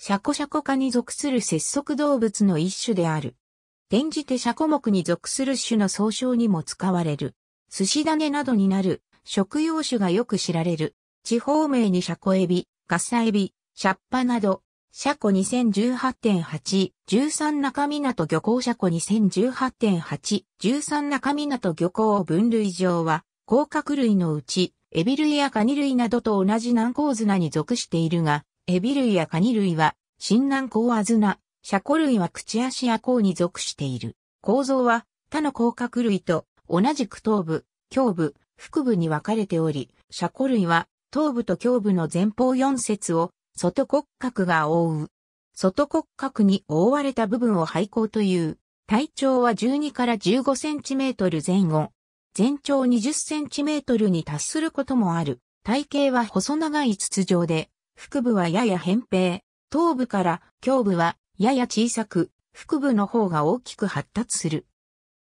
シャコシャコ科に属する節足動物の一種である。転じてシャコ目に属する種の総称にも使われる。寿司種などになる食用種がよく知られる。地方名にシャコエビ、ガッサエビ、シャッパなど、シャコ2018.8、13中港漁港シャコ2018.8、13中港漁港分類上は、甲殻類のうち、エビ類やカニ類などと同じ南高砂に属しているが、エビ類やカニ類は、新南高アズナ、シャコ類は口足や甲に属している。構造は、他の甲殻類と同じく頭部、胸部、腹部に分かれており、シャコ類は頭部と胸部の前方4節を外骨格が覆う。外骨格に覆われた部分を廃校という。体長は12から15センチメートル前後。全長20センチメートルに達することもある。体型は細長い筒状で、腹部はやや扁平、頭部から胸部はやや小さく、腹部の方が大きく発達する。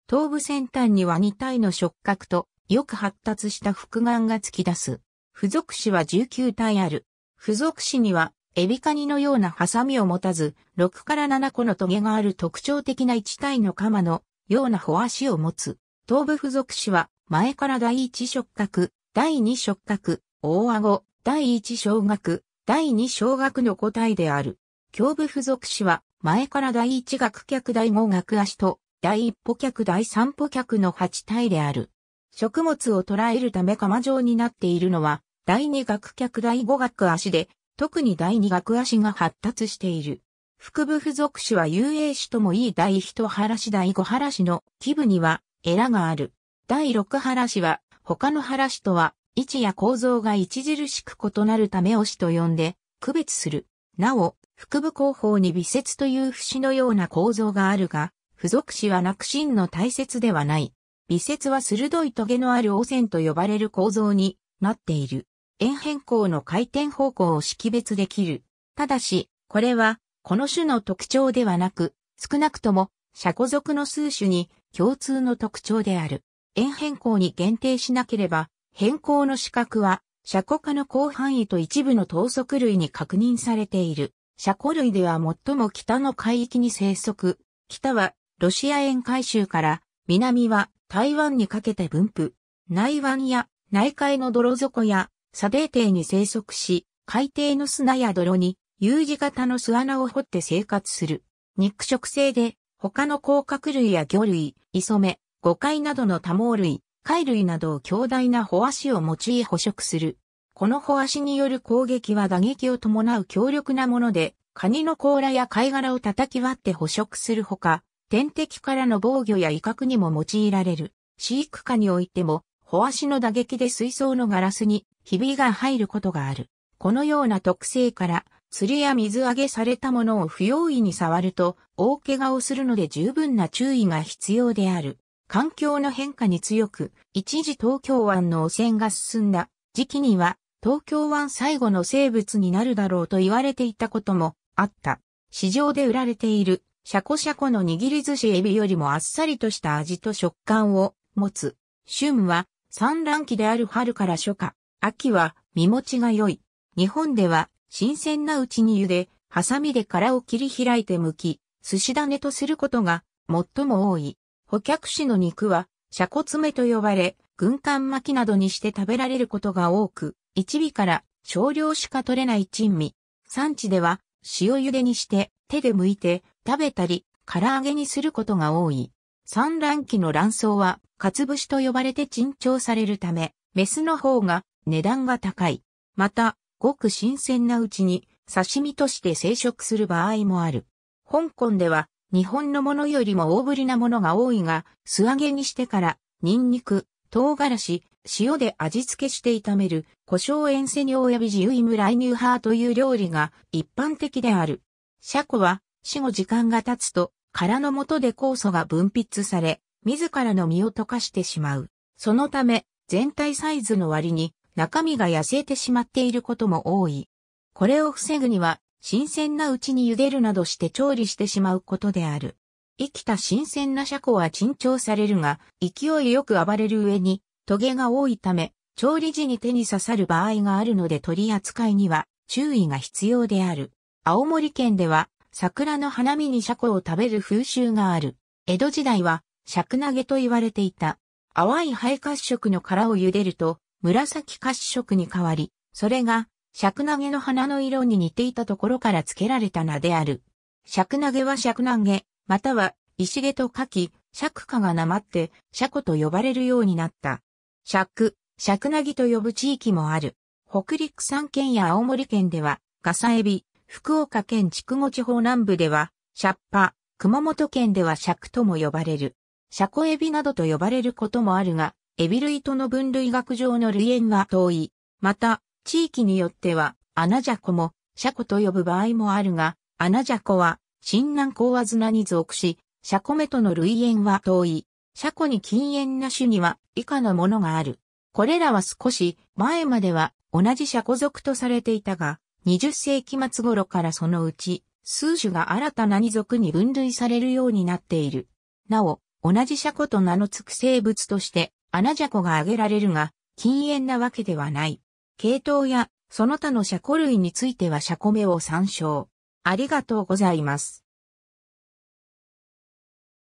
頭部先端には2体の触覚と、よく発達した腹眼が突き出す。付属詞は19体ある。付属詞には、エビカニのようなハサミを持たず、6から7個のトゲがある特徴的な1体の鎌のようなホォアシを持つ。頭部付属詞は、前から第1触覚、第2触覚、大顎、第1小学、第二小学の答えである。教部付属詞は、前から第一学客第五学足と、第一歩客第三歩客の8体である。食物を捉えるため釜状になっているのは、第二学客第五学足で、特に第二学足が発達している。腹部付属詞は遊泳詞ともいい第一原詞第五原詞の基部には、エラがある。第六原詞は、他の原詞とは位置や構造が著しく異なるため推しと呼んで、区別する。なお、腹部後方に微節という節のような構造があるが、付属詞はなく真の大切ではない。微節は鋭い棘のある汚染と呼ばれる構造になっている。円変更の回転方向を識別できる。ただし、これは、この種の特徴ではなく、少なくとも、車庫属の数種に共通の特徴である。円変更に限定しなければ、変更の資格は、車庫科の広範囲と一部の等速類に確認されている。車庫類では最も北の海域に生息。北はロシア沿海州から、南は台湾にかけて分布。内湾や内海の泥底や砂泥底に生息し、海底の砂や泥に U 字型の巣穴を掘って生活する。肉食性で他の甲殻類や魚類、イソメ、ゴカイなどの多毛類、貝類などを強大な保足を用い捕食する。この保足による攻撃は打撃を伴う強力なもので、カニの甲羅や貝殻を叩き割って捕食するほか、天敵からの防御や威嚇にも用いられる。飼育下においても、保足の打撃で水槽のガラスにひびが入ることがある。このような特性から、釣りや水揚げされたものを不用意に触ると、大怪我をするので十分な注意が必要である。環境の変化に強く、一時東京湾の汚染が進んだ時期には、東京湾最後の生物になるだろうと言われていたこともあった。市場で売られている、シャコシャコの握り寿司エビよりもあっさりとした味と食感を持つ。旬は産卵期である春から初夏、秋は身持ちが良い。日本では新鮮なうちに茹で、ハサミで殻を切り開いて剥き、寿司種とすることが最も多い。捕客士の肉は、車骨目と呼ばれ、軍艦巻きなどにして食べられることが多く、一尾から少量しか取れない珍味。産地では、塩茹でにして、手で剥いて、食べたり、唐揚げにすることが多い。産卵期の卵巣は、かつぶしと呼ばれて珍重されるため、メスの方が値段が高い。また、ごく新鮮なうちに刺身として生食する場合もある。香港では日本のものよりも大ぶりなものが多いが、素揚げにしてから、ニンニク、唐辛子、塩で味付けして炒める、胡椒塩セニョ及びジウイムライニューハーという料理が一般的である。シャコは、死後時間が経つと、殻の下で酵素が分泌され、自らの身を溶かしてしまう。そのため、全体サイズの割に中身が痩せてしまっていることも多い。これを防ぐには、新鮮なうちに茹でるなどして調理してしまうことである。生きた新鮮なシャコは珍重されるが、勢いよく暴れる上に、トゲが多いため、調理時に手に刺さる場合があるので取り扱いには注意が必要である。青森県では、桜の花見にシャコを食べる風習がある。江戸時代は、シャク投げと言われていた。淡い灰褐色の殻を茹でると、紫褐色に変わり、それが尺投げの花の色に似ていたところから付けられた名である。尺投げは尺投げ、または石毛と書き、尺化がなまって、尺と呼ばれるようになった。尺、尺投げと呼ぶ地域もある。北陸三県や青森県では、ガサエビ、福岡県筑後地方南部では、シャッパ、熊本県では尺とも呼ばれる。シャコエビなどと呼ばれることもあるが、エビ類との分類学上の類縁は遠い。また、地域によっては、アナジャコも、シャコと呼ぶ場合もあるが、アナジャコは、新南高和綱に属し、シャコ目との類縁は遠い。シャコに禁煙な種には以下のものがある。これらは少し前までは同じシャコ族とされていたが、20世紀末頃からそのうち、数種が新たな二族に分類されるようになっている。なお、同じシャコと名の付く生物として、アナジャコが挙げられるが、禁煙なわけではない。系統やその他の車庫類については車庫名を参照。ありがとうございます。